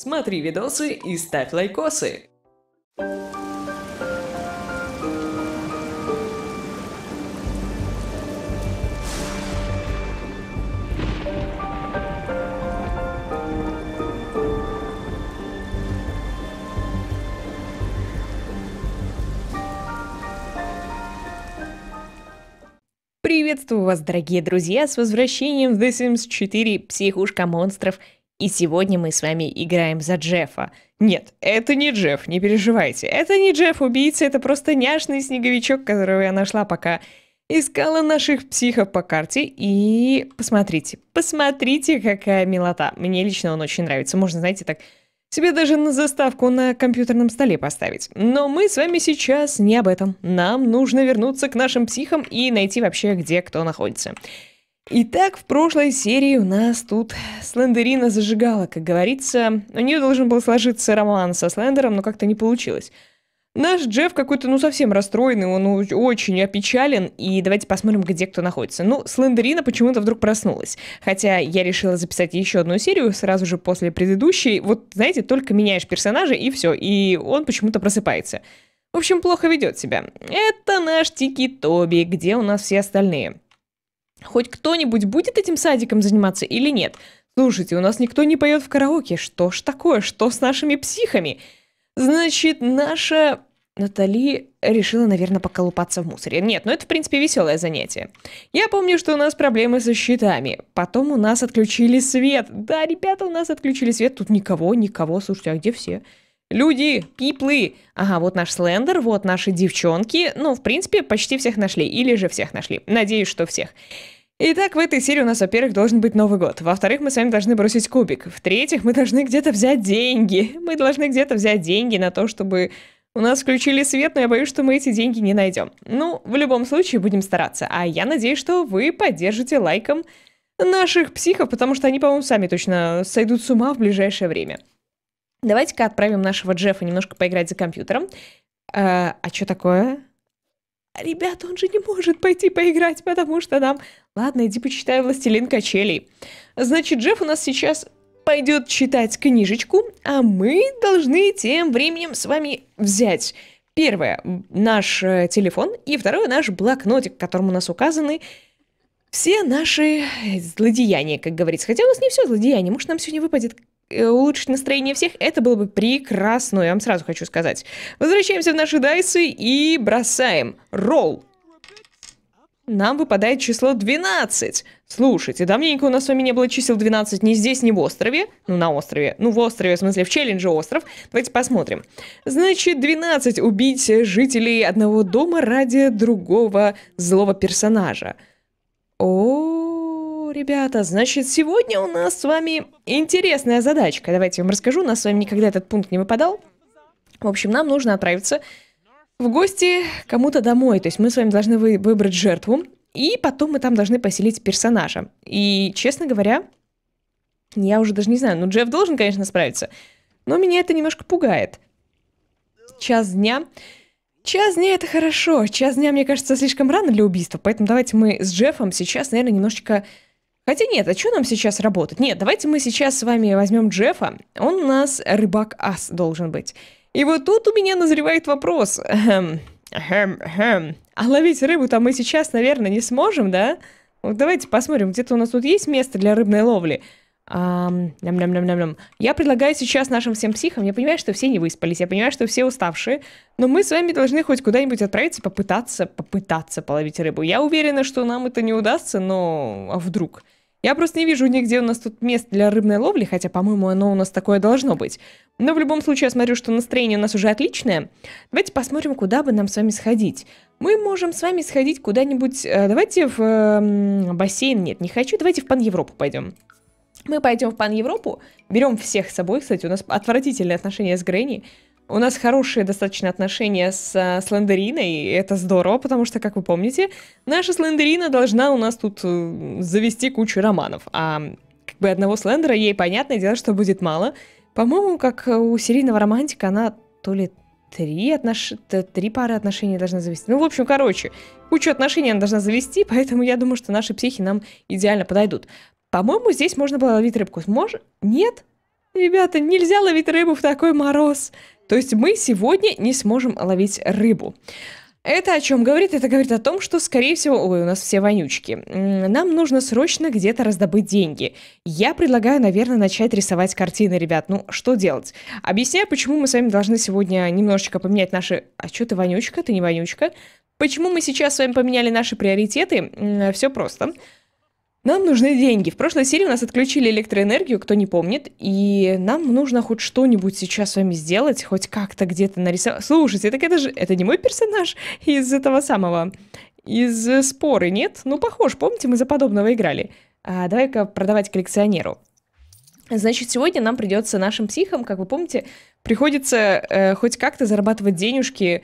смотри видосы и ставь лайкосы. Приветствую вас, дорогие друзья, с возвращением в The Sims 4 «Психушка монстров» И сегодня мы с вами играем за Джеффа. Нет, это не Джефф, не переживайте. Это не Джефф-убийца, это просто няшный снеговичок, которого я нашла, пока искала наших психов по карте. И посмотрите, посмотрите, какая милота. Мне лично он очень нравится. Можно, знаете, так себе даже на заставку на компьютерном столе поставить. Но мы с вами сейчас не об этом. Нам нужно вернуться к нашим психам и найти вообще, где кто находится. Итак, в прошлой серии у нас тут Слендерина зажигала, как говорится. У нее должен был сложиться роман со Слендером, но как-то не получилось. Наш Джефф какой-то, ну, совсем расстроенный, он очень опечален, и давайте посмотрим, где кто находится. Ну, Слендерина почему-то вдруг проснулась, хотя я решила записать еще одну серию сразу же после предыдущей. Вот, знаете, только меняешь персонажа, и все, и он почему-то просыпается. В общем, плохо ведет себя. Это наш Тики Тоби, где у нас все остальные? Хоть кто-нибудь будет этим садиком заниматься или нет? Слушайте, у нас никто не поет в караоке. Что ж такое? Что с нашими психами? Значит, наша Натали решила, наверное, поколупаться в мусоре. Нет, ну это, в принципе, веселое занятие. Я помню, что у нас проблемы со щитами. Потом у нас отключили свет. Да, ребята, у нас отключили свет. Тут никого, никого. Слушайте, а где все? Все. Люди, пиплы. Ага, вот наш слендер, вот наши девчонки. Ну, в принципе, почти всех нашли. Или же всех нашли. Надеюсь, что всех. Итак, в этой серии у нас, во-первых, должен быть Новый год. Во-вторых, мы с вами должны бросить кубик. В-третьих, мы должны где-то взять деньги. Мы должны где-то взять деньги на то, чтобы у нас включили свет, но я боюсь, что мы эти деньги не найдем. Ну, в любом случае, будем стараться. А я надеюсь, что вы поддержите лайком наших психов, потому что они, по-моему, сами точно сойдут с ума в ближайшее время. Давайте-ка отправим нашего Джеффа немножко поиграть за компьютером. А, а что такое? Ребята, он же не может пойти поиграть, потому что нам... Ладно, иди почитай «Властелин качелей». Значит, Джефф у нас сейчас пойдет читать книжечку, а мы должны тем временем с вами взять первое наш э, телефон и второе наш блокнотик, в у нас указаны все наши злодеяния, как говорится. Хотя у нас не все злодеяния. Может, нам сегодня выпадет Э, улучшить настроение всех, это было бы прекрасно, я вам сразу хочу сказать. Возвращаемся в наши дайсы и бросаем. Ролл. Нам выпадает число 12. Слушайте, давненько у нас с вами не было чисел 12 ни здесь, ни в острове. Ну, на острове. Ну, в острове, в смысле, в челлендже остров. Давайте посмотрим. Значит, 12 убить жителей одного дома ради другого злого персонажа. О, ребята! Значит, сегодня у нас с вами интересная задачка. Давайте я вам расскажу. У нас с вами никогда этот пункт не выпадал. В общем, нам нужно отправиться в гости кому-то домой. То есть мы с вами должны вы выбрать жертву. И потом мы там должны поселить персонажа. И, честно говоря, я уже даже не знаю. Ну, Джефф должен, конечно, справиться. Но меня это немножко пугает. Час дня... Час дня это хорошо. Час дня, мне кажется, слишком рано для убийства, поэтому давайте мы с Джеффом сейчас, наверное, немножечко Хотя нет, а что нам сейчас работать? Нет, давайте мы сейчас с вами возьмем Джеффа. Он у нас рыбак-ас должен быть. И вот тут у меня назревает вопрос. Эхм, эхм, эм. А ловить рыбу там мы сейчас, наверное, не сможем, да? Вот давайте посмотрим, где-то у нас тут есть место для рыбной ловли. Ам, ням -ням -ням -ням Я предлагаю сейчас нашим всем психам, я понимаю, что все не выспались, я понимаю, что все уставшие, но мы с вами должны хоть куда-нибудь отправиться, попытаться, попытаться половить рыбу. Я уверена, что нам это не удастся, но а вдруг? Я просто не вижу нигде у нас тут мест для рыбной ловли, хотя, по-моему, оно у нас такое должно быть. Но в любом случае, я смотрю, что настроение у нас уже отличное. Давайте посмотрим, куда бы нам с вами сходить. Мы можем с вами сходить куда-нибудь... Э, давайте в э, бассейн... Нет, не хочу. Давайте в Пан-Европу пойдем. Мы пойдем в Пан-Европу, берем всех с собой, кстати, у нас отвратительные отношения с Грэнни, у нас хорошие достаточно отношения с, э, Слендериной, и это здорово, потому что, как вы помните, наша Слендерина должна у нас тут э, завести кучу романов, а как бы одного Слендера ей, понятное дело, что будет мало. По-моему, как у серийного романтика, она то ли три, отнош... три пары отношений должна завести. Ну, в общем, короче, кучу отношений она должна завести, поэтому я думаю, что наши психи нам идеально подойдут. По-моему, здесь можно было ловить рыбку. Может? Нет? Ребята, нельзя ловить рыбу в такой мороз. То есть мы сегодня не сможем ловить рыбу. Это о чем говорит? Это говорит о том, что, скорее всего, ой, у нас все вонючки. Нам нужно срочно где-то раздобыть деньги. Я предлагаю, наверное, начать рисовать картины, ребят. Ну, что делать? Объясняю, почему мы с вами должны сегодня немножечко поменять наши... А что ты вонючка? Ты не вонючка? Почему мы сейчас с вами поменяли наши приоритеты? Все просто. Просто. Нам нужны деньги. В прошлой серии у нас отключили электроэнергию, кто не помнит, и нам нужно хоть что-нибудь сейчас с вами сделать, хоть как-то где-то нарисовать. Слушайте, так это же... Это не мой персонаж из этого самого... Из э, споры, нет? Ну, похож, помните, мы за подобного играли. А, Давай-ка продавать коллекционеру. Значит, сегодня нам придется нашим психам, как вы помните, приходится э, хоть как-то зарабатывать денежки,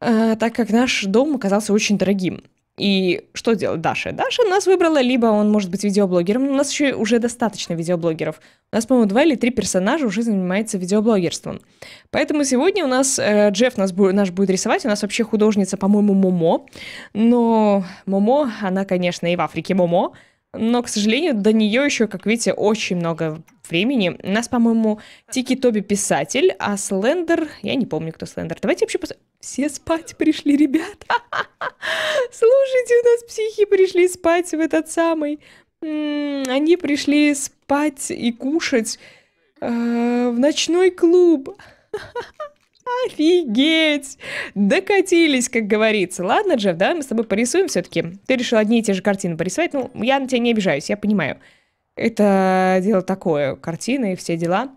э, так как наш дом оказался очень дорогим. И что делать Даша? Даша нас выбрала, либо он может быть видеоблогером, но у нас еще уже достаточно видеоблогеров. У нас, по-моему, два или три персонажа уже занимаются видеоблогерством. Поэтому сегодня у нас э, Джефф нас, наш будет рисовать, у нас вообще художница, по-моему, Момо. Но Момо, она, конечно, и в Африке Момо, но, к сожалению, до нее еще, как видите, очень много времени. У нас, по-моему, Тики Тоби писатель, а Слендер... Я не помню, кто Слендер. Давайте вообще посмотрим. Все спать пришли, ребят. Слушайте, у нас психи пришли спать в этот самый. Они пришли спать и кушать э, в ночной клуб. Офигеть! Докатились, как говорится. Ладно, Джефф, давай мы с тобой порисуем все-таки. Ты решил одни и те же картины порисовать. Ну, я на тебя не обижаюсь, я понимаю. Это дело такое, картины и все дела.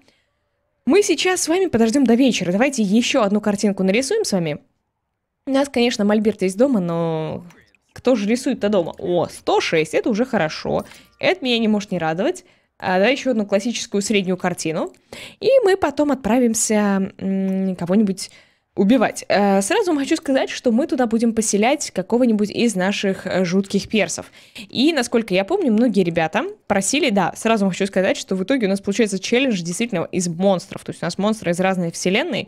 Мы сейчас с вами подождем до вечера. Давайте еще одну картинку нарисуем с вами. У нас, конечно, мольберт есть дома, но кто же рисует-то дома? О, 106, это уже хорошо. Это меня не может не радовать. А, да, еще одну классическую среднюю картину. И мы потом отправимся кого-нибудь убивать. Э, сразу хочу сказать, что мы туда будем поселять какого-нибудь из наших э, жутких персов. И, насколько я помню, многие ребята просили, да, сразу хочу сказать, что в итоге у нас получается челлендж действительно из монстров. То есть у нас монстры из разной вселенной,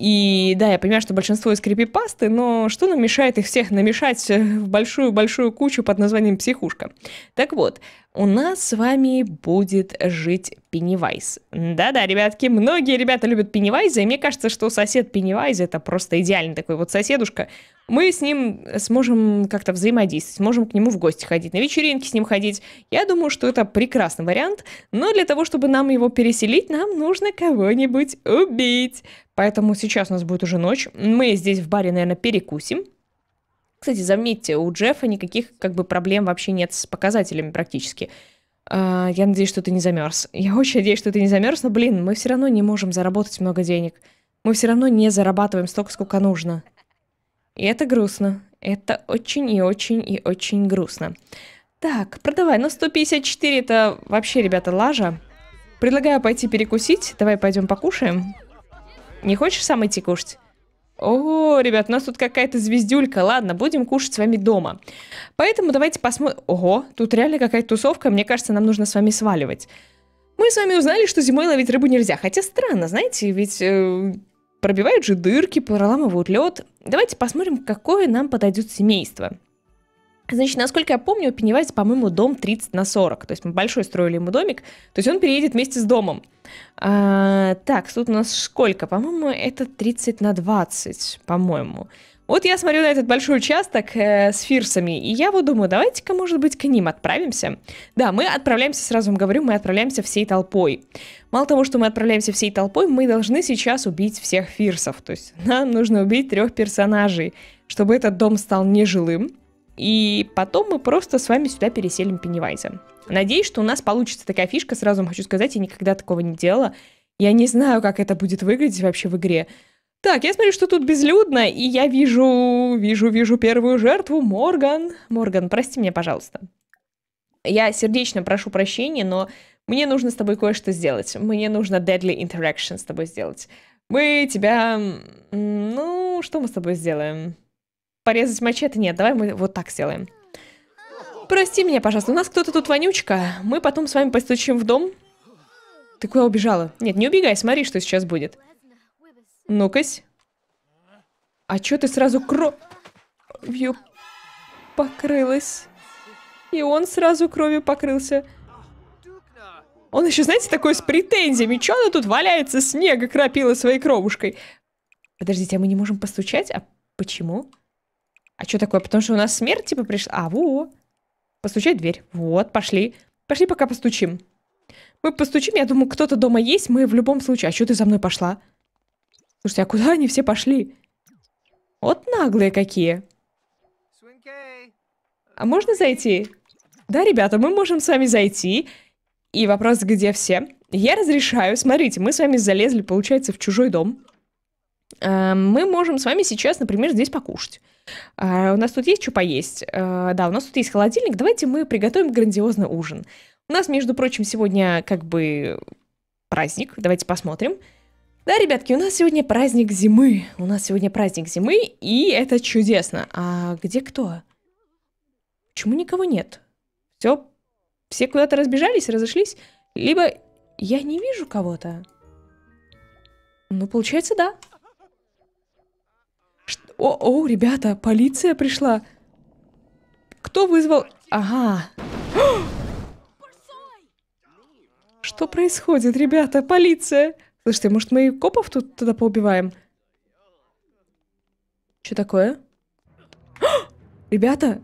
и да, я понимаю, что большинство из крипипасты, но что нам мешает их всех намешать в большую-большую кучу под названием «Психушка»? Так вот, у нас с вами будет жить Пеннивайз. Да-да, ребятки, многие ребята любят Пеннивайза, и мне кажется, что сосед Пеннивайза — это просто идеальный такой вот соседушка. Мы с ним сможем как-то взаимодействовать, сможем к нему в гости ходить, на вечеринки с ним ходить. Я думаю, что это прекрасный вариант, но для того, чтобы нам его переселить, нам нужно кого-нибудь убить. Поэтому сейчас у нас будет уже ночь. Мы здесь в баре, наверное, перекусим. Кстати, заметьте, у Джеффа никаких как бы проблем вообще нет с показателями практически. Uh, я надеюсь, что ты не замерз. Я очень надеюсь, что ты не замерз, но, блин, мы все равно не можем заработать много денег. Мы все равно не зарабатываем столько, сколько нужно. И это грустно. Это очень и очень и очень грустно. Так, продавай. Ну, 154 это вообще, ребята, лажа. Предлагаю пойти перекусить. Давай пойдем покушаем. Не хочешь сам идти кушать? О, ребят, у нас тут какая-то звездюлька. Ладно, будем кушать с вами дома. Поэтому давайте посмотрим... Ого, тут реально какая-то тусовка. Мне кажется, нам нужно с вами сваливать. Мы с вами узнали, что зимой ловить рыбу нельзя. Хотя странно, знаете, ведь э, пробивают же дырки, проламывают лед. Давайте посмотрим, какое нам подойдет семейство. Значит, насколько я помню, у Пеннивайза, по-моему, дом 30 на 40. То есть мы большой строили ему домик. То есть он переедет вместе с домом. А, так, тут у нас сколько? По-моему, это 30 на 20, по-моему. Вот я смотрю на этот большой участок э, с фирсами, и я вот думаю, давайте-ка, может быть, к ним отправимся. Да, мы отправляемся, сразу вам говорю, мы отправляемся всей толпой. Мало того, что мы отправляемся всей толпой, мы должны сейчас убить всех фирсов. То есть нам нужно убить трех персонажей, чтобы этот дом стал нежилым и потом мы просто с вами сюда переселим Пеннивайза. Надеюсь, что у нас получится такая фишка. Сразу вам хочу сказать, я никогда такого не делала. Я не знаю, как это будет выглядеть вообще в игре. Так, я смотрю, что тут безлюдно, и я вижу, вижу, вижу первую жертву. Морган, Морган, прости меня, пожалуйста. Я сердечно прошу прощения, но мне нужно с тобой кое-что сделать. Мне нужно deadly interaction с тобой сделать. Мы тебя... Ну, что мы с тобой сделаем? порезать мачете? Нет, давай мы вот так сделаем. Прости меня, пожалуйста, у нас кто-то тут вонючка. Мы потом с вами постучим в дом. Ты куда убежала? Нет, не убегай, смотри, что сейчас будет. Ну-кась. А чё ты сразу кровью покрылась? И он сразу кровью покрылся. Он еще, знаете, такой с претензиями. Чё она тут валяется, снега кропила своей кровушкой? Подождите, а мы не можем постучать? А почему? А что такое? Потому что у нас смерть, типа, пришла. А, во. Постучать дверь. Вот, пошли. Пошли пока постучим. Мы постучим, я думаю, кто-то дома есть, мы в любом случае. А что ты за мной пошла? Слушайте, а куда они все пошли? Вот наглые какие. А можно зайти? Да, ребята, мы можем с вами зайти. И вопрос, где все? Я разрешаю. Смотрите, мы с вами залезли, получается, в чужой дом. Эм, мы можем с вами сейчас, например, здесь покушать. А, у нас тут есть что поесть? А, да, у нас тут есть холодильник. Давайте мы приготовим грандиозный ужин. У нас, между прочим, сегодня как бы праздник. Давайте посмотрим. Да, ребятки, у нас сегодня праздник зимы. У нас сегодня праздник зимы, и это чудесно. А где кто? Почему никого нет? Все, все куда-то разбежались, разошлись? Либо я не вижу кого-то. Ну, получается, да. О-о, ребята, полиция пришла. Кто вызвал... Ага. Что происходит, ребята? Полиция! Слушайте, может мы и копов тут туда поубиваем? Что такое? Ребята,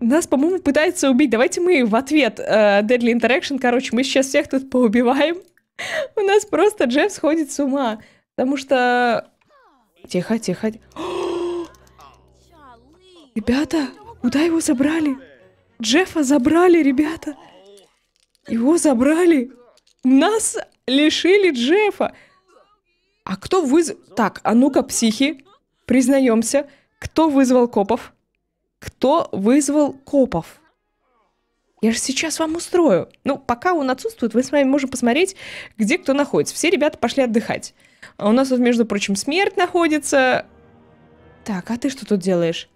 нас, по-моему, пытаются убить. Давайте мы в ответ э, Deadly Interaction. Короче, мы сейчас всех тут поубиваем. У нас просто Джефф сходит с ума. Потому что... Тихо, тихо. О! Ребята, куда его забрали? Джеффа забрали, ребята. Его забрали. Нас лишили Джеффа. А кто вызвал... Так, а ну-ка, психи, признаемся, кто вызвал копов? Кто вызвал копов? Я же сейчас вам устрою. Ну, пока он отсутствует, мы с вами можем посмотреть, где кто находится. Все ребята пошли отдыхать. А у нас тут, между прочим, смерть находится. Так, а ты что тут делаешь?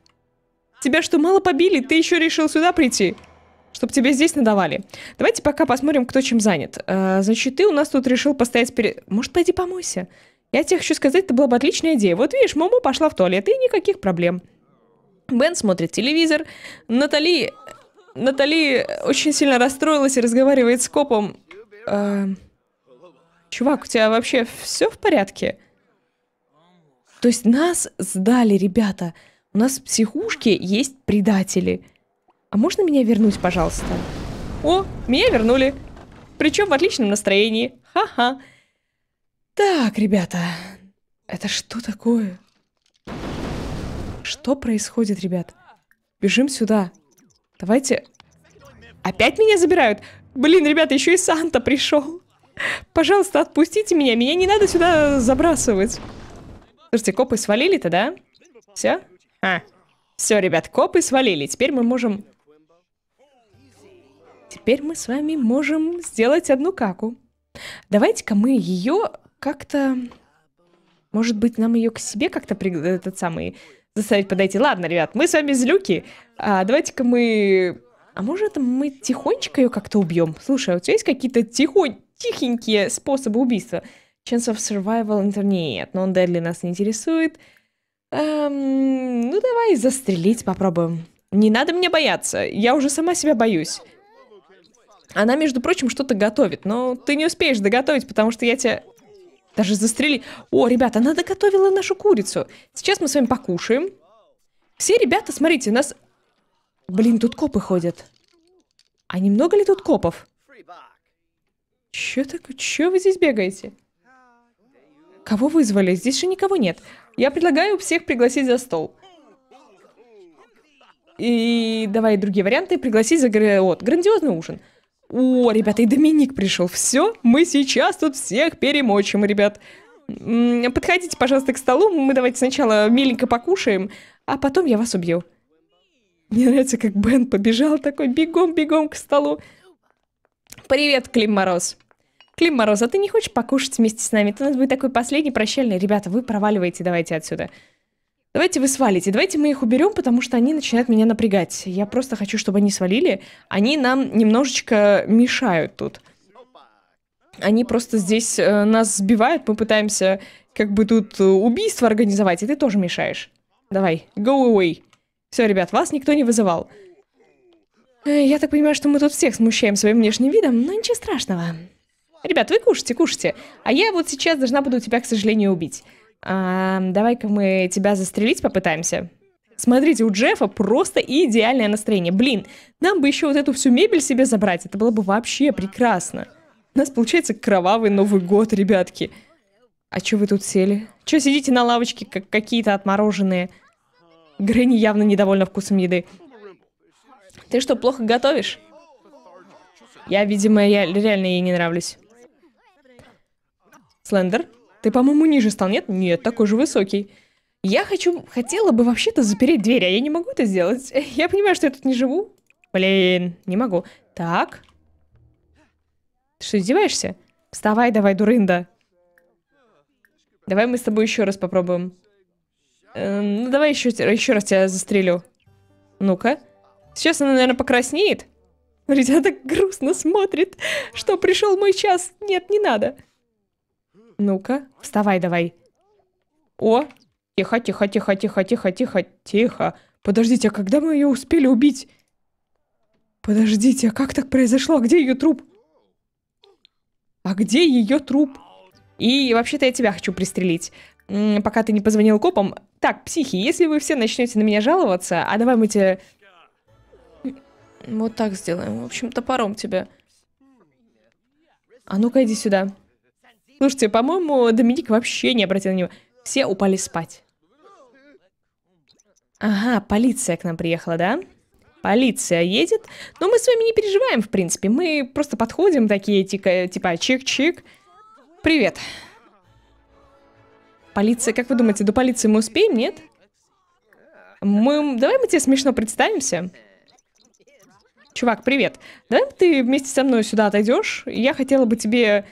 Тебя что, мало побили? Ты еще решил сюда прийти? Чтоб тебе здесь надавали. Давайте пока посмотрим, кто чем занят. Э, значит, ты у нас тут решил постоять перед... Может, пойди помойся? Я тебе хочу сказать, это была бы отличная идея. Вот видишь, Момо пошла в туалет, и никаких проблем. Бен смотрит телевизор. Натали... Натали очень сильно расстроилась и разговаривает с копом. Э, чувак, у тебя вообще все в порядке? То есть нас сдали, ребята. Ребята. У нас в психушке есть предатели. А можно меня вернуть, пожалуйста? О, меня вернули. Причем в отличном настроении. Ха-ха. Так, ребята. Это что такое? Что происходит, ребят? Бежим сюда. Давайте... Опять меня забирают? Блин, ребята, еще и Санта пришел. Пожалуйста, отпустите меня. Меня не надо сюда забрасывать. Слушайте, копы свалили-то, да? Все? А, все, ребят, копы свалили. Теперь мы можем... Теперь мы с вами можем сделать одну каку. Давайте-ка мы ее как-то... Может быть, нам ее к себе как-то при... этот самый заставить подойти. Ладно, ребят, мы с вами злюки. А давайте-ка мы... А может, мы тихонечко ее как-то убьем? Слушай, а у тебя есть какие-то тихонь... тихенькие способы убийства? Chance of survival интернет. но он Deadly нас не интересует. Эм, ну давай застрелить попробуем. Не надо мне бояться, я уже сама себя боюсь. Она, между прочим, что-то готовит, но ты не успеешь доготовить, потому что я тебя... Даже застрели... О, ребята, она доготовила нашу курицу. Сейчас мы с вами покушаем. Все ребята, смотрите, у нас... Блин, тут копы ходят. А немного ли тут копов? Чё такое? Чё вы здесь бегаете? Кого вызвали? Здесь же никого нет. Я предлагаю всех пригласить за стол. И давай другие варианты. Пригласить за вот, грандиозный ужин. О, ребята, и Доминик пришел. Все, мы сейчас тут всех перемочим, ребят. Подходите, пожалуйста, к столу. Мы давайте сначала миленько покушаем, а потом я вас убью. Мне нравится, как Бен побежал такой бегом-бегом к столу. Привет, Клим Мороз. Клим Мороз, а ты не хочешь покушать вместе с нами? Это у нас будет такой последний прощальный. Ребята, вы проваливаете, давайте отсюда. Давайте вы свалите, давайте мы их уберем, потому что они начинают меня напрягать. Я просто хочу, чтобы они свалили. Они нам немножечко мешают тут. Они просто здесь э, нас сбивают, мы пытаемся как бы тут э, убийство организовать, и ты тоже мешаешь. Давай, go away. Все, ребят, вас никто не вызывал. Э, я так понимаю, что мы тут всех смущаем своим внешним видом, но ничего страшного. Ребят, вы кушайте, кушайте. А я вот сейчас должна буду тебя, к сожалению, убить. А, Давай-ка мы тебя застрелить попытаемся. Смотрите, у Джеффа просто идеальное настроение. Блин, нам бы еще вот эту всю мебель себе забрать. Это было бы вообще прекрасно. У нас получается кровавый Новый год, ребятки. А чё вы тут сели? Чё сидите на лавочке, как какие-то отмороженные? Грэнни явно недовольна вкусом еды. Ты что, плохо готовишь? Я, видимо, я реально ей не нравлюсь. Слендер, ты, по-моему, ниже стал, нет? Нет, такой же высокий. Я хочу, хотела бы вообще-то запереть дверь, а я не могу это сделать. Я понимаю, что я тут не живу. Блин, не могу. Так. Ты что, издеваешься? Вставай давай, дурында. Давай мы с тобой еще раз попробуем. Эм, ну, давай еще, еще раз тебя застрелю. Ну-ка. Сейчас она, наверное, покраснеет. Смотрите, она так грустно смотрит, что пришел мой час. Нет, не надо. Ну-ка, вставай давай. О, тихо, тихо, тихо, тихо, тихо, тихо, тихо. Подождите, а когда мы ее успели убить? Подождите, а как так произошло? А где ее труп? А где ее труп? И вообще-то я тебя хочу пристрелить. М -м, пока ты не позвонил копам. Так, психи, если вы все начнете на меня жаловаться, а давай мы тебе... Вот так сделаем. В общем, топором тебя. А ну-ка иди сюда. Слушайте, по-моему, Доминик вообще не обратил на него. Все упали спать. Ага, полиция к нам приехала, да? Полиция едет, но мы с вами не переживаем, в принципе. Мы просто подходим такие, типа, чик-чик. Привет. Полиция, как вы думаете, до полиции мы успеем, нет? Мы... Давай мы тебе смешно представимся. Чувак, привет. Давай ты вместе со мной сюда отойдешь. Я хотела бы тебе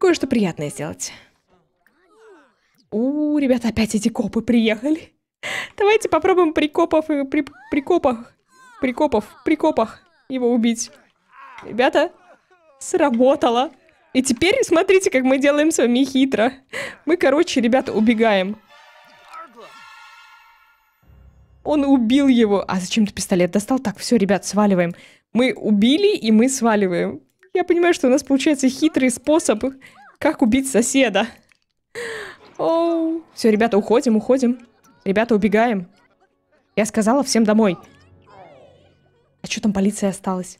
кое-что приятное сделать. У, ребята, опять эти копы приехали. Давайте попробуем прикопов и при, прикопах. Прикопов, прикопах его убить. Ребята, сработало. И теперь смотрите, как мы делаем с вами хитро. Мы, короче, ребята, убегаем. Он убил его. А зачем ты пистолет достал? Так, все, ребят, сваливаем. Мы убили, и мы сваливаем. Я понимаю, что у нас получается хитрый способ, как убить соседа. Все, ребята, уходим, уходим. Ребята, убегаем. Я сказала всем домой. А что там полиция осталась?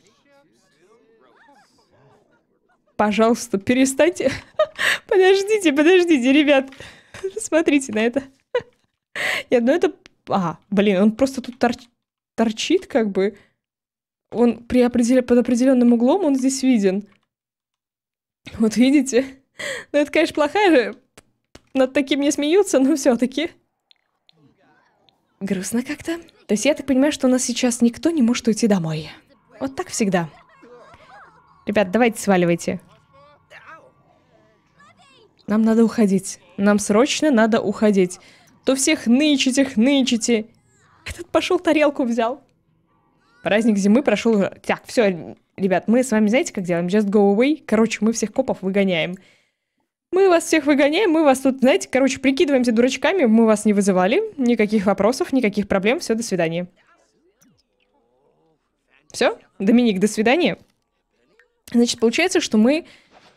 Пожалуйста, перестаньте. Подождите, подождите, ребят. Смотрите на это. Я ну это... А, блин, он просто тут торчит как бы... Он при определен... под определенным углом, он здесь виден. Вот видите? Ну это, конечно, плохая же. Над таким не смеются, но все-таки. Грустно как-то. То есть я так понимаю, что у нас сейчас никто не может уйти домой. Вот так всегда. Ребят, давайте сваливайте. Нам надо уходить. Нам срочно надо уходить. То всех нычите, нычите. Этот пошел тарелку взял. Праздник зимы прошел. Так, все, ребят, мы с вами знаете, как делаем? Just go away. Короче, мы всех копов выгоняем. Мы вас всех выгоняем, мы вас тут, знаете, короче, прикидываемся дурачками, мы вас не вызывали, никаких вопросов, никаких проблем, все, до свидания. Все, Доминик, до свидания. Значит, получается, что мы...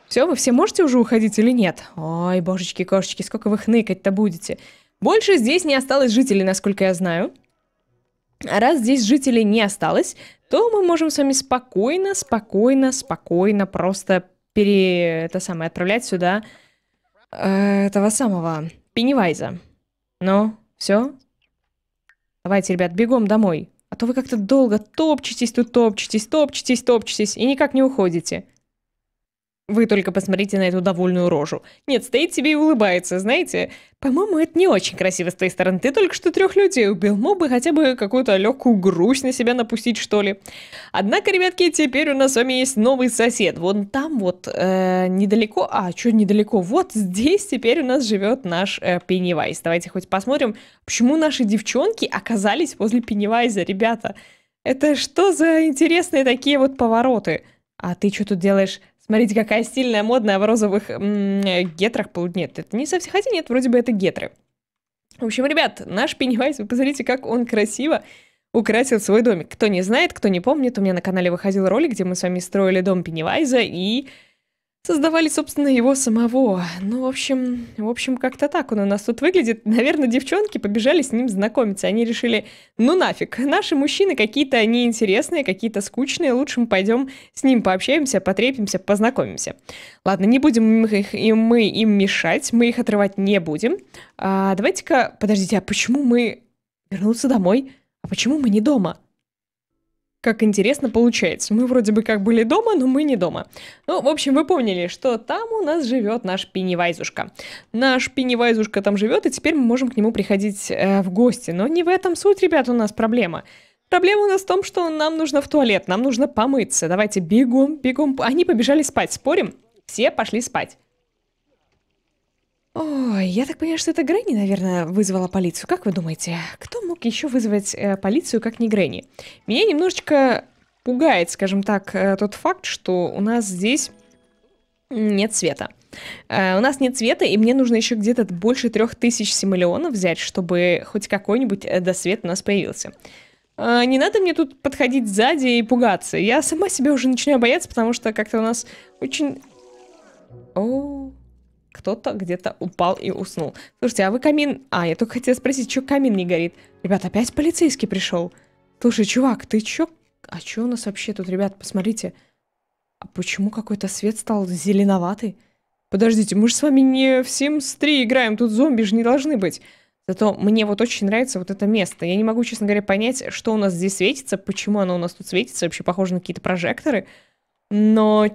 Все, вы все можете уже уходить или нет? Ой, божечки, кошечки, сколько вы хныкать-то будете? Больше здесь не осталось жителей, насколько я знаю. Раз здесь жителей не осталось, то мы можем с вами спокойно, спокойно, спокойно просто пере... это самое, отправлять сюда э, этого самого Пеннивайза. Ну, все? Давайте, ребят, бегом домой. А то вы как-то долго топчетесь тут, топчетесь, топчетесь, топчетесь и никак не уходите. Вы только посмотрите на эту довольную рожу. Нет, стоит себе и улыбается, знаете? По-моему, это не очень красиво с той стороны. Ты только что трех людей убил. Мог бы хотя бы какую-то легкую грусть на себя напустить, что ли. Однако, ребятки, теперь у нас с вами есть новый сосед. Вон там вот э, недалеко, а, что недалеко? Вот здесь теперь у нас живет наш э, Пеннивайз. Давайте хоть посмотрим, почему наши девчонки оказались возле Пеннивайза, ребята. Это что за интересные такие вот повороты? А ты что тут делаешь? Смотрите, какая стильная, модная в розовых гетрах. Нет, это не совсем, хотя нет, вроде бы это гетры. В общем, ребят, наш Пеннивайз, вы посмотрите, как он красиво украсил свой домик. Кто не знает, кто не помнит, у меня на канале выходил ролик, где мы с вами строили дом Пеннивайза, и Создавали, собственно, его самого. Ну, в общем, в общем, как-то так он у нас тут выглядит. Наверное, девчонки побежали с ним знакомиться. Они решили, ну нафиг, наши мужчины какие-то неинтересные, какие-то скучные, лучше мы пойдем с ним пообщаемся, потрепимся, познакомимся. Ладно, не будем их, и мы им мешать, мы их отрывать не будем. А, давайте-ка, подождите, а почему мы вернулся домой? А почему мы не дома? Как интересно получается. Мы вроде бы как были дома, но мы не дома. Ну, в общем, вы помнили, что там у нас живет наш Пеннивайзушка. Наш Пеннивайзушка там живет, и теперь мы можем к нему приходить э, в гости. Но не в этом суть, ребят, у нас проблема. Проблема у нас в том, что нам нужно в туалет, нам нужно помыться. Давайте бегом, бегом. Они побежали спать, спорим? Все пошли спать. Ой, я так понимаю, что это Грэнни, наверное, вызвала полицию. Как вы думаете, кто мог еще вызвать э, полицию, как не Грэнни? Меня немножечко пугает, скажем так, э, тот факт, что у нас здесь нет света. Э, у нас нет света, и мне нужно еще где-то больше трех тысяч симолеонов взять, чтобы хоть какой-нибудь э, досвет у нас появился. Э, не надо мне тут подходить сзади и пугаться. Я сама себя уже начинаю бояться, потому что как-то у нас очень... Оу кто-то где-то упал и уснул. Слушайте, а вы камин... А, я только хотела спросить, что камин не горит? Ребят, опять полицейский пришел. Слушай, чувак, ты чё? А чё у нас вообще тут, ребят, посмотрите. А почему какой-то свет стал зеленоватый? Подождите, мы же с вами не в Sims 3 играем, тут зомби же не должны быть. Зато мне вот очень нравится вот это место. Я не могу, честно говоря, понять, что у нас здесь светится, почему оно у нас тут светится, вообще похоже на какие-то прожекторы. Но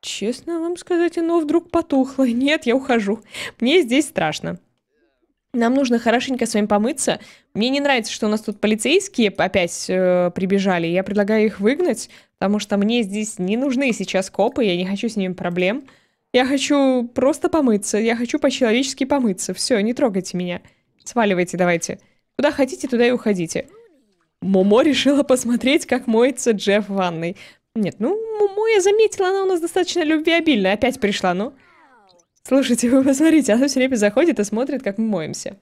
Честно вам сказать, оно вдруг потухло. Нет, я ухожу. Мне здесь страшно. Нам нужно хорошенько с вами помыться. Мне не нравится, что у нас тут полицейские опять э, прибежали. Я предлагаю их выгнать, потому что мне здесь не нужны сейчас копы, я не хочу с ними проблем. Я хочу просто помыться, я хочу по-человечески помыться. Все, не трогайте меня. Сваливайте давайте. Куда хотите, туда и уходите. Момо решила посмотреть, как моется Джефф в ванной. Нет, ну, я заметила, она у нас достаточно любвеобильная. Опять пришла, ну. Слушайте, вы посмотрите, она все время заходит и смотрит, как мы моемся.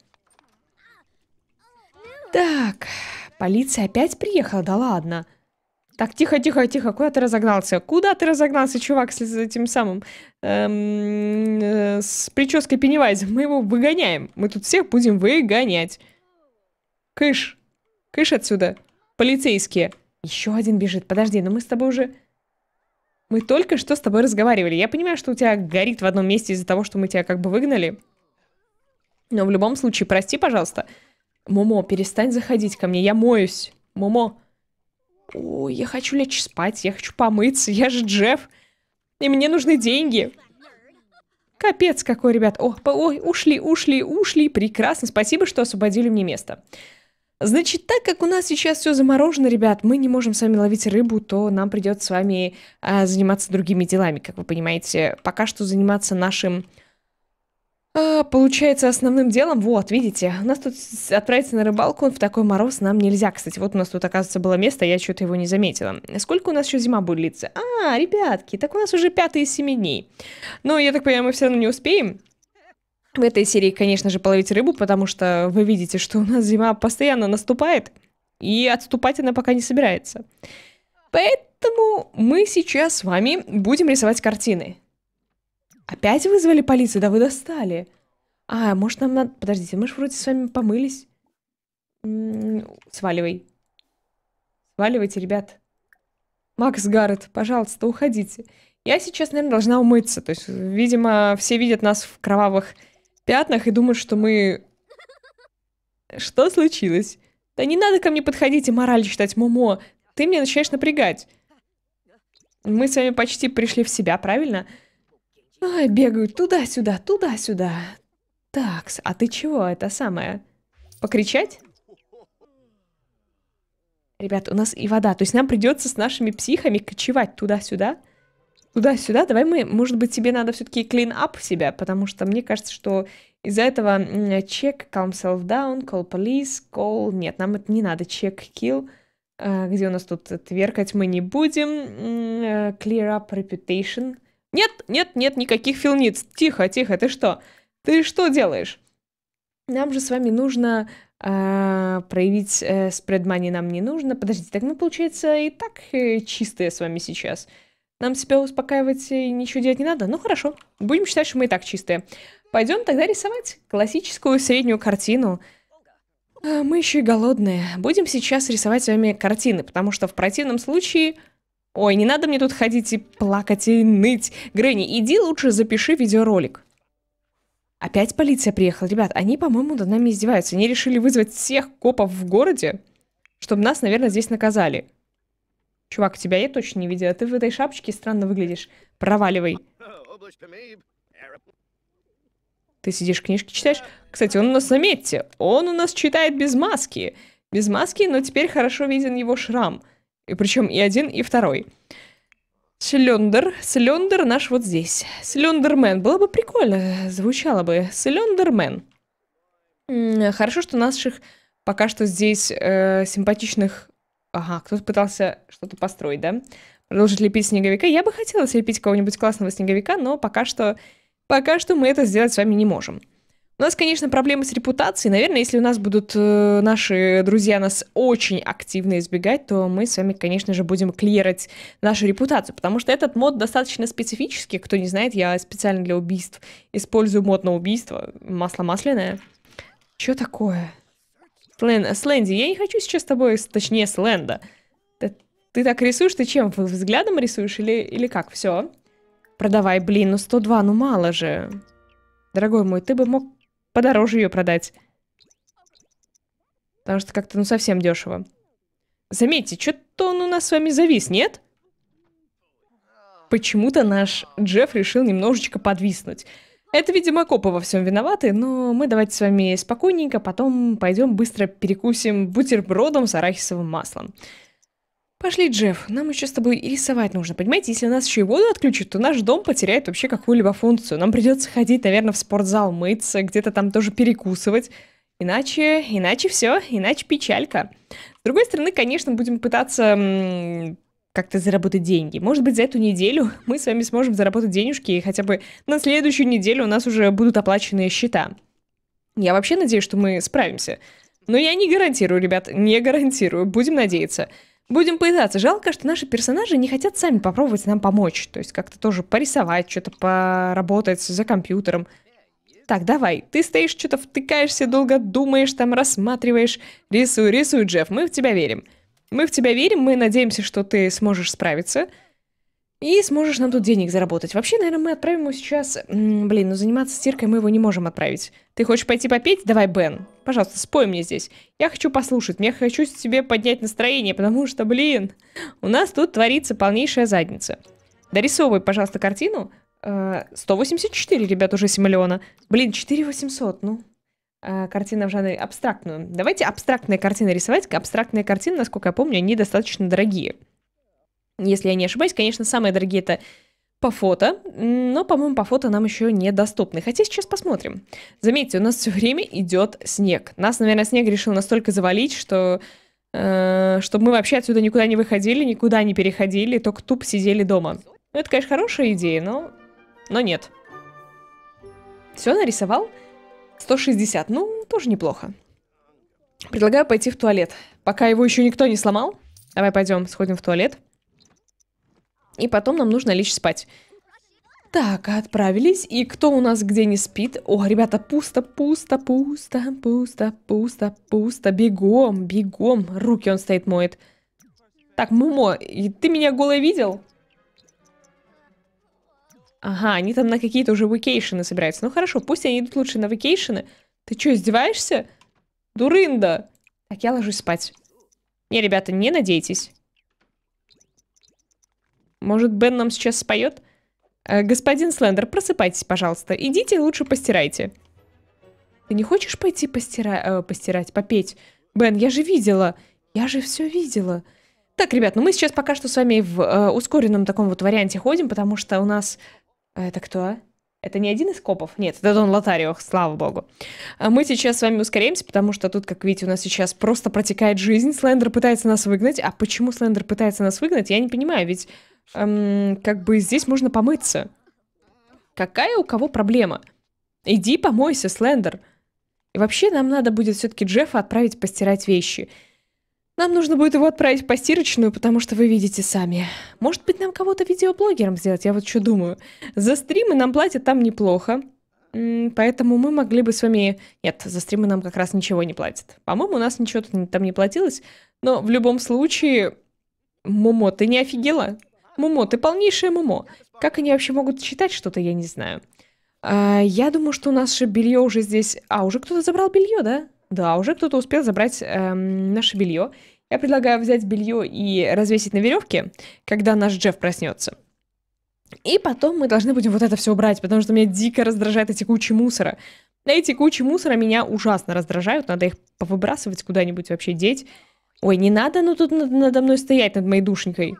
Так, полиция опять приехала, да ладно. Так, тихо, тихо, тихо, куда ты разогнался? Куда ты разогнался, чувак, с этим самым... Эм, э, с прической Пеннивайза? Мы его выгоняем. Мы тут всех будем выгонять. Кыш. Кыш отсюда. Полицейские. Еще один бежит. Подожди, но мы с тобой уже... Мы только что с тобой разговаривали. Я понимаю, что у тебя горит в одном месте из-за того, что мы тебя как бы выгнали. Но в любом случае, прости, пожалуйста. Момо, перестань заходить ко мне, я моюсь. Момо. Ой, я хочу лечь спать, я хочу помыться, я же Джефф. И мне нужны деньги. Капец какой, ребят. О, ой, ушли, ушли, ушли. Прекрасно, спасибо, что освободили мне место. Значит, так как у нас сейчас все заморожено, ребят, мы не можем с вами ловить рыбу, то нам придется с вами а, заниматься другими делами, как вы понимаете. Пока что заниматься нашим, а, получается, основным делом. Вот, видите, у нас тут отправиться на рыбалку в такой мороз нам нельзя. Кстати, вот у нас тут, оказывается, было место, я что-то его не заметила. Сколько у нас еще зима будет длиться? А, ребятки, так у нас уже пятые семи дней. Но, я так понимаю, мы все равно не успеем. В этой серии, конечно же, половить рыбу, потому что вы видите, что у нас зима постоянно наступает, и отступать она пока не собирается. Поэтому мы сейчас с вами будем рисовать картины. Опять вызвали полицию? Да вы достали. А, может нам надо... Подождите, мы же вроде с вами помылись. сваливай. Сваливайте, ребят. Макс Гаррет, пожалуйста, уходите. Я сейчас, наверное, должна умыться. То есть, видимо, все видят нас в кровавых пятнах и думают, что мы... Что случилось? Да не надо ко мне подходить и мораль читать, Момо. Ты меня начинаешь напрягать. Мы с вами почти пришли в себя, правильно? Ой, бегают туда-сюда, туда-сюда. Так, а ты чего это самое? Покричать? Ребят, у нас и вода. То есть нам придется с нашими психами кочевать туда-сюда туда-сюда, давай мы, может быть, тебе надо все-таки clean up себя, потому что мне кажется, что из-за этого check, calm self down, call police, call... Нет, нам это не надо, check, kill, а, где у нас тут тверкать мы не будем, э, clear up reputation. Нет, нет, нет никаких филниц, тихо, тихо, ты что? Ты что делаешь? Нам же с вами нужно э, проявить э, spread money, нам не нужно. Подождите, так мы, получается, и так э, чистые с вами сейчас. Нам себя успокаивать и ничего делать не надо? Ну хорошо, будем считать, что мы и так чистые. Пойдем тогда рисовать классическую среднюю картину. А, мы еще и голодные. Будем сейчас рисовать с вами картины, потому что в противном случае... Ой, не надо мне тут ходить и плакать, и ныть. Грэнни, иди лучше запиши видеоролик. Опять полиция приехала. Ребят, они, по-моему, над нами издеваются. Они решили вызвать всех копов в городе, чтобы нас, наверное, здесь наказали. Чувак, тебя я точно не видела. Ты в этой шапочке странно выглядишь. Проваливай. Ты сидишь, книжки читаешь? Кстати, он у нас, заметьте, он у нас читает без маски. Без маски, но теперь хорошо виден его шрам. И причем и один, и второй. Силендр. Силендр наш вот здесь. Силендермен. Было бы прикольно, звучало бы. Силендермен. Хорошо, что наших пока что здесь э, симпатичных Ага, кто-то пытался что-то построить, да? Продолжить лепить снеговика. Я бы хотела слепить кого-нибудь классного снеговика, но пока что, пока что мы это сделать с вами не можем. У нас, конечно, проблемы с репутацией. Наверное, если у нас будут э, наши друзья нас очень активно избегать, то мы с вами, конечно же, будем клерать нашу репутацию, потому что этот мод достаточно специфический. Кто не знает, я специально для убийств использую мод на убийство. Масло масляное. Чё такое? Слен... Сленди, я не хочу сейчас с тобой, точнее, с Ленда. Ты, ты так рисуешь, ты чем? Взглядом рисуешь или, или как? Все. Продавай, блин, ну 102, ну мало же. Дорогой мой, ты бы мог подороже ее продать. Потому что как-то, ну, совсем дешево. Заметьте, что-то он у нас с вами завис, нет? Почему-то наш Джефф решил немножечко подвиснуть. Это, видимо, копы во всем виноваты, но мы давайте с вами спокойненько, потом пойдем быстро перекусим бутербродом с арахисовым маслом. Пошли, Джефф, нам еще с тобой рисовать нужно, понимаете? Если нас еще и воду отключат, то наш дом потеряет вообще какую-либо функцию. Нам придется ходить, наверное, в спортзал мыться, где-то там тоже перекусывать. Иначе, иначе все, иначе печалька. С другой стороны, конечно, будем пытаться как-то заработать деньги. Может быть, за эту неделю мы с вами сможем заработать денежки, и хотя бы на следующую неделю у нас уже будут оплаченные счета. Я вообще надеюсь, что мы справимся. Но я не гарантирую, ребят, не гарантирую. Будем надеяться. Будем пытаться. Жалко, что наши персонажи не хотят сами попробовать нам помочь. То есть как-то тоже порисовать, что-то поработать за компьютером. Так, давай. Ты стоишь, что-то втыкаешься, долго думаешь, там рассматриваешь. Рисуй, рисуй, Джефф, мы в тебя верим. Мы в тебя верим, мы надеемся, что ты сможешь справиться. И сможешь нам тут денег заработать. Вообще, наверное, мы отправим его сейчас... Блин, ну заниматься стиркой мы его не можем отправить. Ты хочешь пойти попеть? Давай, Бен. Пожалуйста, спой мне здесь. Я хочу послушать. Я хочу себе поднять настроение, потому что, блин, у нас тут творится полнейшая задница. Дорисовывай, пожалуйста, картину. 184, э, ребят, уже симулиона. Блин, 4800, ну... Э, картина в жанре абстрактную. Давайте абстрактные картины рисовать. Абстрактные картины, насколько я помню, они достаточно дорогие. Если я не ошибаюсь, конечно, самые дорогие это по фото, но, по-моему, по фото нам еще недоступны. Хотя сейчас посмотрим. Заметьте, у нас все время идет снег. Нас, наверное, снег решил настолько завалить, что э, чтобы мы вообще отсюда никуда не выходили, никуда не переходили, только туп сидели дома. Ну, это, конечно, хорошая идея, но... Но нет. Все нарисовал? 160, ну, тоже неплохо. Предлагаю пойти в туалет. Пока его еще никто не сломал. Давай пойдем, сходим в туалет. И потом нам нужно лечь спать. Так, отправились. И кто у нас где не спит? О, ребята, пусто, пусто, пусто, пусто, пусто, пусто. Бегом, бегом. Руки он стоит моет. Так, Мумо, и ты меня голой видел? Ага, они там на какие-то уже вакейшены собираются. Ну хорошо, пусть они идут лучше на вакейшены. Ты что, издеваешься? Дурында! Так, я ложусь спать. Не, ребята, не надейтесь. Может, Бен нам сейчас споет? Э, господин Слендер, просыпайтесь, пожалуйста. Идите лучше постирайте. Ты не хочешь пойти постира... э, постирать, попеть? Бен, я же видела. Я же все видела. Так, ребят, ну мы сейчас пока что с вами в э, ускоренном таком вот варианте ходим, потому что у нас а это кто? Это не один из копов? Нет, это Дон Лотарио, слава богу. А мы сейчас с вами ускоряемся, потому что тут, как видите, у нас сейчас просто протекает жизнь. Слендер пытается нас выгнать. А почему Слендер пытается нас выгнать, я не понимаю, ведь эм, как бы здесь можно помыться. Какая у кого проблема? Иди помойся, Слендер. И вообще нам надо будет все-таки Джеффа отправить постирать вещи. Нам нужно будет его отправить в постирочную, потому что вы видите сами. Может быть, нам кого-то видеоблогером сделать, я вот что думаю. За стримы нам платят там неплохо. Поэтому мы могли бы с вами... Нет, за стримы нам как раз ничего не платят. По-моему, у нас ничего там не платилось. Но в любом случае... Мумо, ты не офигела? Мумо, ты полнейшая Мумо. Как они вообще могут читать что-то, я не знаю. А, я думаю, что у нас же белье уже здесь... А, уже кто-то забрал белье, да? Да, уже кто-то успел забрать эм, наше белье. Я предлагаю взять белье и развесить на веревке, когда наш Джефф проснется. И потом мы должны будем вот это все убрать, потому что меня дико раздражает эти кучи мусора. Эти кучи мусора меня ужасно раздражают, надо их повыбрасывать куда-нибудь вообще деть. Ой, не надо, ну тут надо, надо мной стоять, над моей душенькой.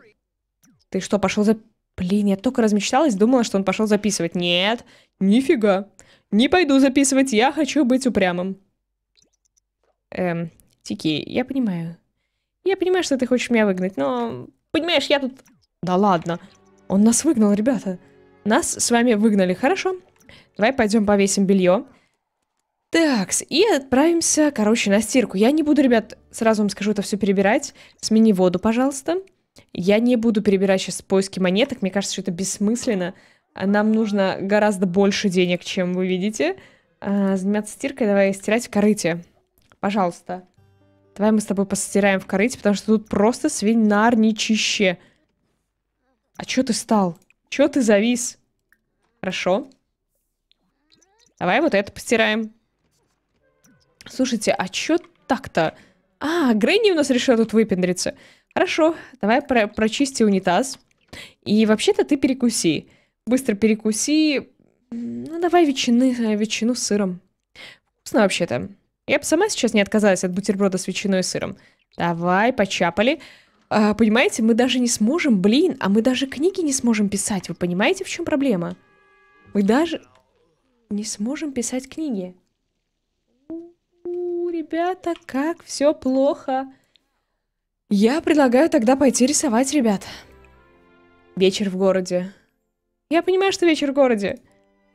Ты что, пошел за... Блин, я только размечталась, думала, что он пошел записывать. Нет, нифига. Не пойду записывать, я хочу быть упрямым. Эм, Тики, я понимаю. Я понимаю, что ты хочешь меня выгнать, но... Понимаешь, я тут... Да ладно. Он нас выгнал, ребята. Нас с вами выгнали, хорошо? Давай пойдем повесим белье. Так, и отправимся, короче, на стирку. Я не буду, ребят, сразу вам скажу это все перебирать. Смени воду, пожалуйста. Я не буду перебирать сейчас поиски монеток. Мне кажется, что это бессмысленно. Нам нужно гораздо больше денег, чем вы видите. А, заниматься стиркой, давай стирать в корыте. Пожалуйста. Давай мы с тобой постираем в корыте, потому что тут просто свинарничище. А чё ты стал? Чё ты завис? Хорошо. Давай вот это постираем. Слушайте, а чё так-то? А, Грэнни у нас решила тут выпендриться. Хорошо, давай про прочисти унитаз. И вообще-то ты перекуси. Быстро перекуси. Ну, давай ветчины, э, ветчину с сыром. Вкусно вообще-то. Я бы сама сейчас не отказалась от бутерброда с ветчиной и сыром. Давай, почапали. А, понимаете, мы даже не сможем, блин, а мы даже книги не сможем писать. Вы понимаете, в чем проблема? Мы даже не сможем писать книги. У, ребята, как все плохо. Я предлагаю тогда пойти рисовать, ребят. Вечер в городе. Я понимаю, что вечер в городе.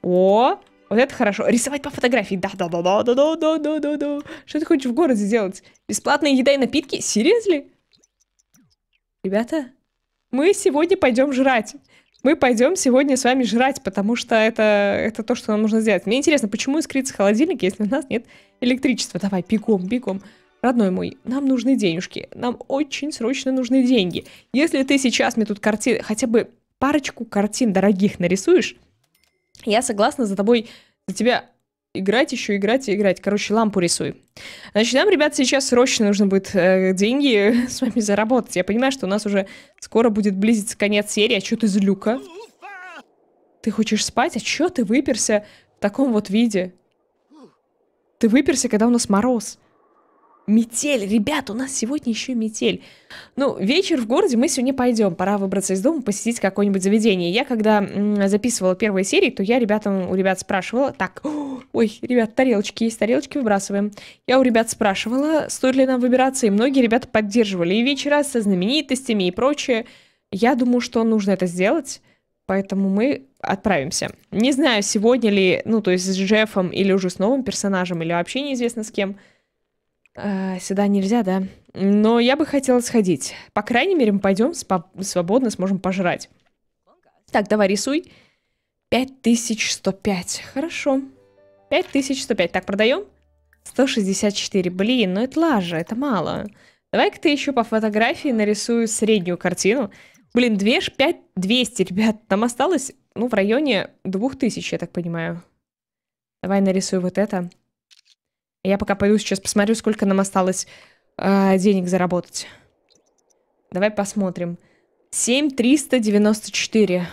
О, вот это хорошо. Рисовать по фотографии. Да, да, да, да, да, да, да, да, да, да. Что ты хочешь в городе сделать? Бесплатные еда и напитки? Серьезно? Ребята, мы сегодня пойдем жрать. Мы пойдем сегодня с вами жрать, потому что это, это то, что нам нужно сделать. Мне интересно, почему искрится холодильник, если у нас нет электричества? Давай, бегом, бегом. Родной мой, нам нужны денежки. Нам очень срочно нужны деньги. Если ты сейчас мне тут картин, хотя бы парочку картин дорогих нарисуешь, я согласна за тобой, за тебя играть, еще играть и играть. Короче, лампу рисуй. Значит, нам, ребят, сейчас срочно нужно будет э, деньги с вами заработать. Я понимаю, что у нас уже скоро будет близиться конец серии. А что ты злюка? Ты хочешь спать? А что ты выперся в таком вот виде? Ты выперся, когда у нас мороз. Метель, ребят, у нас сегодня еще метель. Ну, вечер в городе, мы сегодня пойдем. Пора выбраться из дома, посетить какое-нибудь заведение. Я когда записывала первые серии, то я ребятам, у ребят спрашивала, так, ой, ребят, тарелочки есть, тарелочки выбрасываем. Я у ребят спрашивала, стоит ли нам выбираться, и многие ребята поддерживали. И вечера со знаменитостями и прочее. Я думаю, что нужно это сделать, поэтому мы отправимся. Не знаю, сегодня ли, ну, то есть с Джеффом или уже с новым персонажем, или вообще неизвестно с кем – Э, сюда нельзя, да? Но я бы хотела сходить. По крайней мере, мы пойдем, свободно сможем пожрать. Так, давай рисуй. 5105. Хорошо. 5105. Так, продаем? 164. Блин, ну это лажа, это мало. Давай-ка ты еще по фотографии нарисую среднюю картину. Блин, 2 ж 5 200, ребят. Там осталось, ну, в районе 2000, я так понимаю. Давай нарисую вот это. Я пока пойду сейчас посмотрю, сколько нам осталось э, денег заработать. Давай посмотрим. 7394.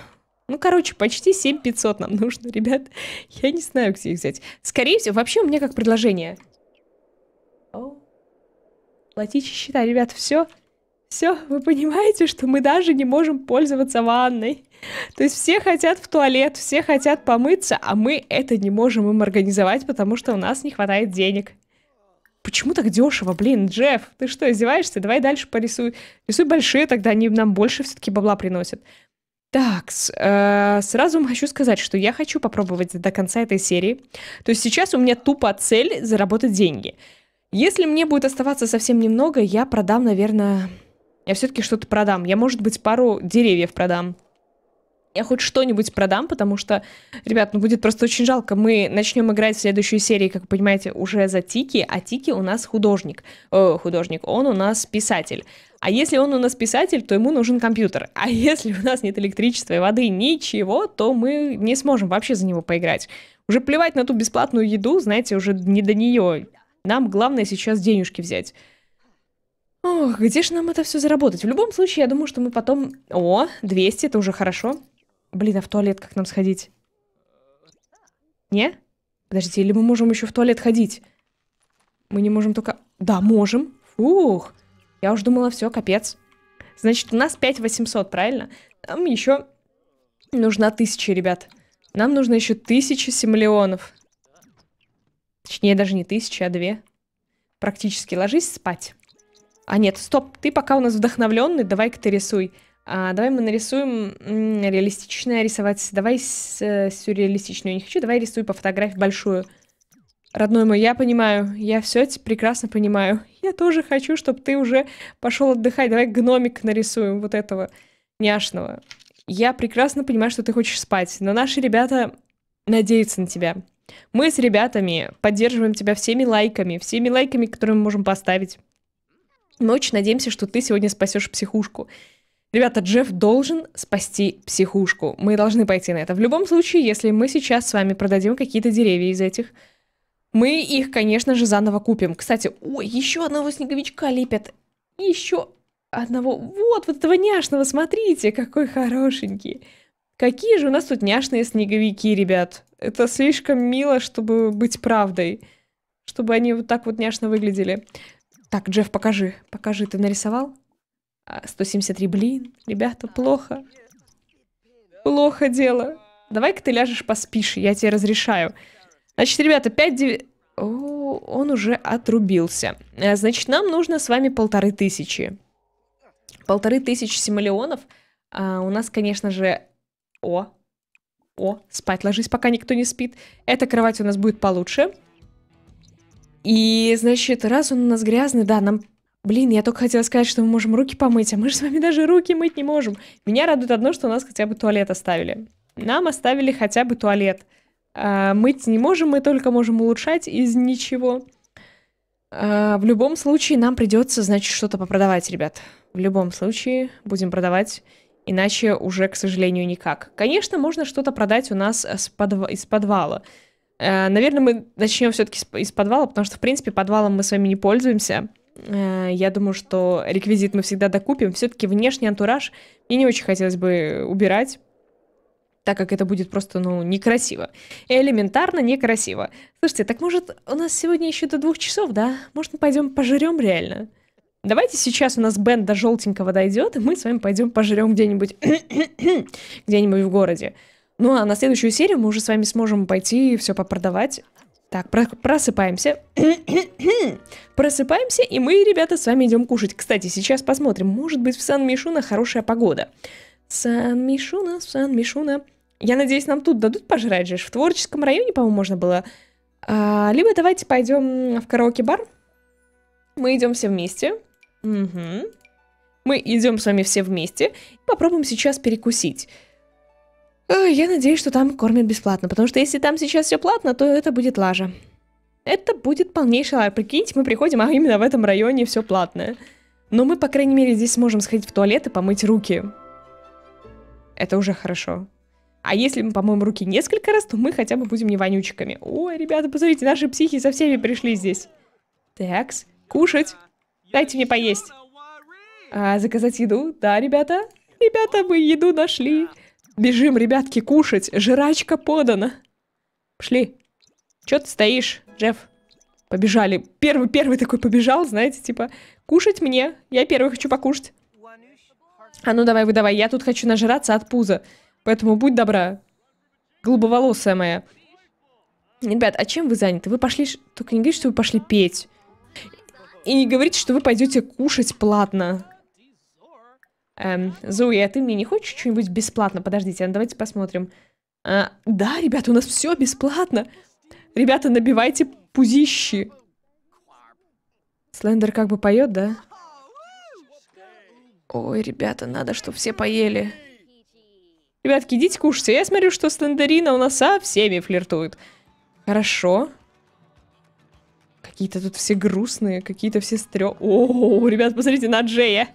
Ну, короче, почти 7500 нам нужно, ребят. Я не знаю, где их взять. Скорее всего, вообще у меня как предложение. О. Платите счета, ребят, все. Все, вы понимаете, что мы даже не можем пользоваться ванной. То есть все хотят в туалет, все хотят помыться, а мы это не можем им организовать, потому что у нас не хватает денег. Почему так дешево, блин, Джефф? Ты что, издеваешься? Давай дальше порисуй. Рисуй большие, тогда они нам больше все-таки бабла приносят. Так, э, сразу вам хочу сказать, что я хочу попробовать до конца этой серии. То есть сейчас у меня тупо цель заработать деньги. Если мне будет оставаться совсем немного, я продам, наверное, я все-таки что-то продам. Я, может быть, пару деревьев продам. Я хоть что-нибудь продам, потому что, ребят, ну будет просто очень жалко. Мы начнем играть в следующую серию, как вы понимаете, уже за Тики, а Тики у нас художник. Э, художник, он у нас писатель. А если он у нас писатель, то ему нужен компьютер. А если у нас нет электричества и воды, ничего, то мы не сможем вообще за него поиграть. Уже плевать на ту бесплатную еду, знаете, уже не до нее. Нам главное сейчас денежки взять. Ох, где же нам это все заработать? В любом случае, я думаю, что мы потом... О, 200, это уже хорошо. Блин, а в туалет как нам сходить? Не? Подождите, или мы можем еще в туалет ходить? Мы не можем только... Да, можем. Фух. Я уже думала, все, капец. Значит, у нас 5800, правильно? Нам еще нужна тысяча, ребят. Нам нужно еще тысяча симлеонов. Точнее, даже не тысяча, а две. Практически ложись спать. А нет, стоп, ты пока у нас вдохновленный, давай-ка ты рисуй. А, давай мы нарисуем реалистичное рисовать. Давай э, сюрреалистичную не хочу, давай рисуй по фотографии большую. Родной мой, я понимаю, я все прекрасно понимаю. Я тоже хочу, чтобы ты уже пошел отдыхать. Давай гномик нарисуем вот этого няшного. Я прекрасно понимаю, что ты хочешь спать, но наши ребята надеются на тебя. Мы с ребятами поддерживаем тебя всеми лайками, всеми лайками, которые мы можем поставить. Мы очень надеемся, что ты сегодня спасешь психушку. Ребята, Джефф должен спасти психушку. Мы должны пойти на это. В любом случае, если мы сейчас с вами продадим какие-то деревья из этих, мы их, конечно же, заново купим. Кстати, ой, еще одного снеговичка лепят. Еще одного. Вот, вот этого няшного, смотрите, какой хорошенький. Какие же у нас тут няшные снеговики, ребят. Это слишком мило, чтобы быть правдой. Чтобы они вот так вот няшно выглядели. Так, Джефф, покажи. Покажи, ты нарисовал? 173, а, блин, ребята, плохо. Плохо дело. Давай-ка ты ляжешь поспишь, я тебе разрешаю. Значит, ребята, 5... 9... О, он уже отрубился. А, значит, нам нужно с вами полторы тысячи. Полторы тысячи симолеонов. А у нас, конечно же... О, о, спать ложись, пока никто не спит. Эта кровать у нас будет получше. И, значит, раз он у нас грязный, да, нам... Блин, я только хотела сказать, что мы можем руки помыть, а мы же с вами даже руки мыть не можем. Меня радует одно, что у нас хотя бы туалет оставили. Нам оставили хотя бы туалет. А, мыть не можем, мы только можем улучшать из ничего. А, в любом случае нам придется, значит, что-то попродавать, ребят. В любом случае будем продавать. Иначе уже, к сожалению, никак. Конечно, можно что-то продать у нас с подв... из подвала. Э, наверное, мы начнем все-таки из подвала, потому что, в принципе, подвалом мы с вами не пользуемся. Э, я думаю, что реквизит мы всегда докупим. Все-таки внешний антураж мне не очень хотелось бы убирать, так как это будет просто, ну, некрасиво. Элементарно некрасиво. Слушайте, так может, у нас сегодня еще до двух часов, да? Может, мы пойдем пожрем реально? Давайте сейчас у нас бенд до желтенького дойдет, и мы с вами пойдем пожрем где-нибудь где-нибудь в городе. Ну а на следующую серию мы уже с вами сможем пойти и все попродавать. Так, про просыпаемся. просыпаемся, и мы, ребята, с вами идем кушать. Кстати, сейчас посмотрим. Может быть, в Сан-Мишуна хорошая погода. Сан-Мишуна, Сан-Мишуна. Я надеюсь, нам тут дадут пожрать же. В творческом районе, по-моему, можно было. А, либо давайте пойдем в караоке-бар. Мы идем все вместе. Угу. Мы идем с вами все вместе. Попробуем сейчас перекусить. Я надеюсь, что там кормят бесплатно, потому что если там сейчас все платно, то это будет лажа. Это будет полнейшая лажа. Прикиньте, мы приходим, а именно в этом районе все платное. Но мы, по крайней мере, здесь сможем сходить в туалет и помыть руки. Это уже хорошо. А если мы помоем руки несколько раз, то мы хотя бы будем не вонючками. Ой, ребята, посмотрите, наши психи со всеми пришли здесь. Такс, кушать. Дайте мне поесть. А, заказать еду? Да, ребята. Ребята, мы еду нашли. Бежим, ребятки, кушать. Жрачка подана. Пошли. Чё ты стоишь, Джефф? Побежали. Первый, первый такой побежал, знаете, типа, кушать мне. Я первый хочу покушать. А ну давай, выдавай. Я тут хочу нажраться от пуза. Поэтому будь добра. Голубоволосая моя. Ребят, а чем вы заняты? Вы пошли... Только не говорите, что вы пошли петь. И не говорите, что вы пойдете кушать платно. Эм, Зои, а ты мне не хочешь что-нибудь бесплатно? Подождите, а ну давайте посмотрим. А, да, ребята, у нас все бесплатно. Ребята, набивайте пузищи. Слендер как бы поет, да? Ой, ребята, надо, чтобы все поели. Ребятки, идите кушайте. Я смотрю, что Слендерина у нас со всеми флиртует. Хорошо. Какие-то тут все грустные, какие-то все стрё... О, ребят, посмотрите на Джея.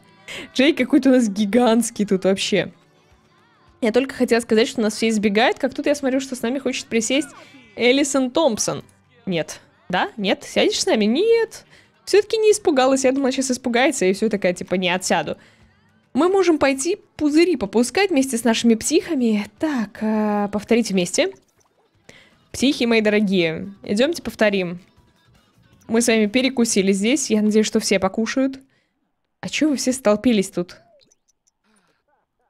Джей, какой-то у нас гигантский тут вообще. Я только хотела сказать, что нас все избегают, как тут я смотрю, что с нами хочет присесть Элисон Томпсон. Нет. Да? Нет? Сядешь с нами? Нет. Все-таки не испугалась, я думала, сейчас испугается, и все такая, типа, не отсяду. Мы можем пойти пузыри попускать вместе с нашими психами. Так, э, повторить вместе. Психи мои дорогие, идемте повторим. Мы с вами перекусили здесь, я надеюсь, что все покушают. А чё вы все столпились тут?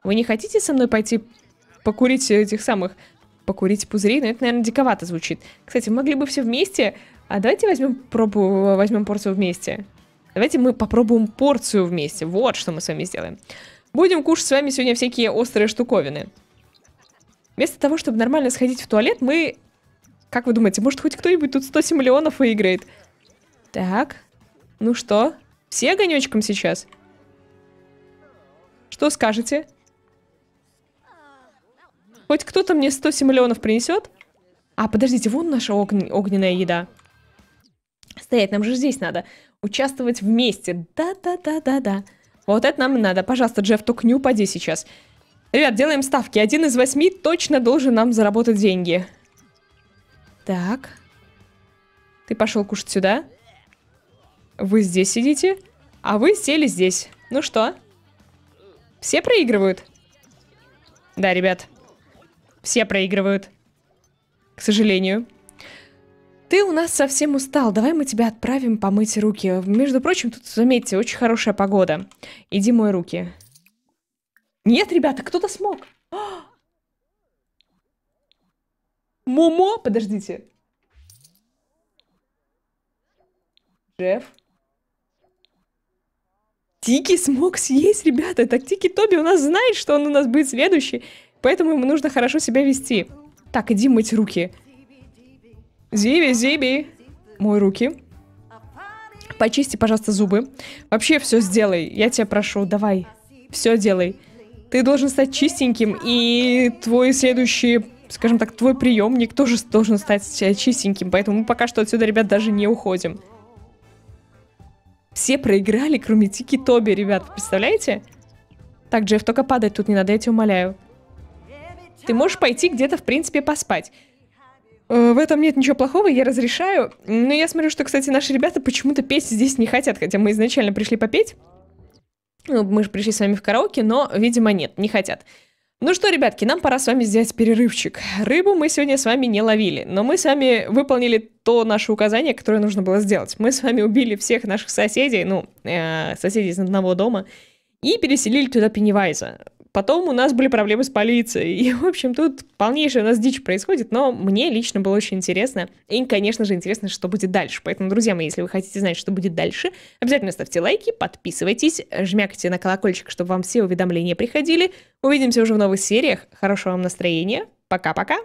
Вы не хотите со мной пойти покурить этих самых... Покурить пузырей? Но ну, это, наверное, диковато звучит. Кстати, могли бы все вместе... А давайте возьмем пробу... возьмем порцию вместе. Давайте мы попробуем порцию вместе. Вот что мы с вами сделаем. Будем кушать с вами сегодня всякие острые штуковины. Вместо того, чтобы нормально сходить в туалет, мы... Как вы думаете, может хоть кто-нибудь тут 100 миллионов выиграет? Так, ну что? Все огонечком сейчас? Что скажете? Хоть кто-то мне 100 миллионов принесет? А, подождите, вон наша огн огненная еда. Стоять, нам же здесь надо. Участвовать вместе. Да-да-да-да-да. Вот это нам надо. Пожалуйста, Джефф, только не упади сейчас. Ребят, делаем ставки. Один из восьми точно должен нам заработать деньги. Так. Ты пошел кушать сюда. Вы здесь сидите, а вы сели здесь. Ну что? Все проигрывают? Да, ребят. Все проигрывают. К сожалению. Ты у нас совсем устал, давай мы тебя отправим помыть руки. Между прочим, тут, заметьте, очень хорошая погода. Иди мой руки. Нет, ребята, кто-то смог. «А!» Момо, подождите. Джефф тики смог съесть, ребята. Так тики Тоби у нас знает, что он у нас будет следующий. Поэтому ему нужно хорошо себя вести. Так, иди мыть руки. Зиби, Зиби. Мой руки. Почисти, пожалуйста, зубы. Вообще все сделай. Я тебя прошу, давай. Все делай. Ты должен стать чистеньким, и твой следующий, скажем так, твой приемник тоже должен стать чистеньким. Поэтому мы пока что отсюда, ребят, даже не уходим. Все проиграли, кроме Тики Тоби, ребят, представляете? Так, Джефф, только падать тут не надо, я тебя умоляю. Ты можешь пойти где-то, в принципе, поспать. Э, в этом нет ничего плохого, я разрешаю. Но я смотрю, что, кстати, наши ребята почему-то петь здесь не хотят, хотя мы изначально пришли попеть. Ну, мы же пришли с вами в караоке, но, видимо, нет, не хотят. Ну что, ребятки, нам пора с вами сделать перерывчик. Рыбу мы сегодня с вами не ловили, но мы с вами выполнили то наше указание, которое нужно было сделать. Мы с вами убили всех наших соседей, ну, э, соседей из одного дома, и переселили туда Пеннивайза. Потом у нас были проблемы с полицией. И, в общем, тут полнейшая у нас дичь происходит, но мне лично было очень интересно. И, конечно же, интересно, что будет дальше. Поэтому, друзья мои, если вы хотите знать, что будет дальше, обязательно ставьте лайки, подписывайтесь, жмякайте на колокольчик, чтобы вам все уведомления приходили. Увидимся уже в новых сериях. Хорошего вам настроения. Пока-пока.